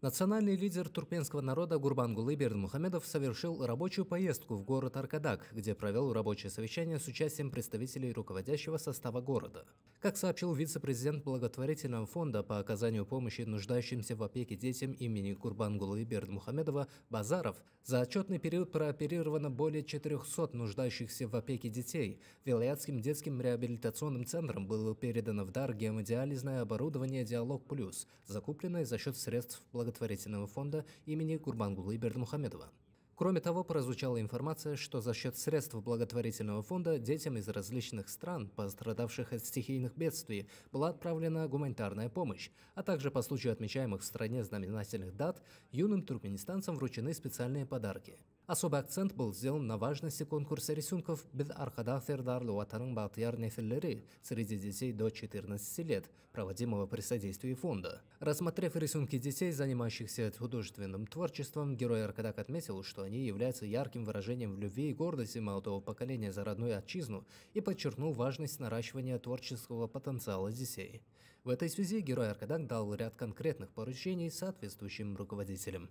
Национальный лидер туркменского народа Гурбангулы Бердмухамедов совершил рабочую поездку в город Аркадак, где провел рабочее совещание с участием представителей руководящего состава города. Как сообщил вице-президент благотворительного фонда по оказанию помощи нуждающимся в опеке детям имени Гурбангулы Бердмухамедова Базаров, за отчетный период прооперировано более 400 нуждающихся в опеке детей. Вилаятским детским реабилитационным центром было передано в дар гемодиализное оборудование «Диалог Плюс», закупленное за счет средств благотворительности благотворительного фонда имени Гурбангулы Бердмухамедова. Кроме того, прозвучала информация, что за счет средств благотворительного фонда детям из различных стран, пострадавших от стихийных бедствий, была отправлена гуманитарная помощь, а также по случаю отмечаемых в стране знаменательных дат юным туркменистанцам вручены специальные подарки. Особый акцент был сделан на важности конкурса рисунков «Без аркада сырдарлы ватанын бақтияр нефиллери» среди детей до 14 лет, проводимого при содействии фонда. Рассмотрев рисунки детей, занимающихся художественным творчеством, герой Аркадак отметил, что они являются ярким выражением в любви и гордости молодого поколения за родную отчизну и подчеркнул важность наращивания творческого потенциала детей. В этой связи герой Аркадак дал ряд конкретных поручений соответствующим руководителям.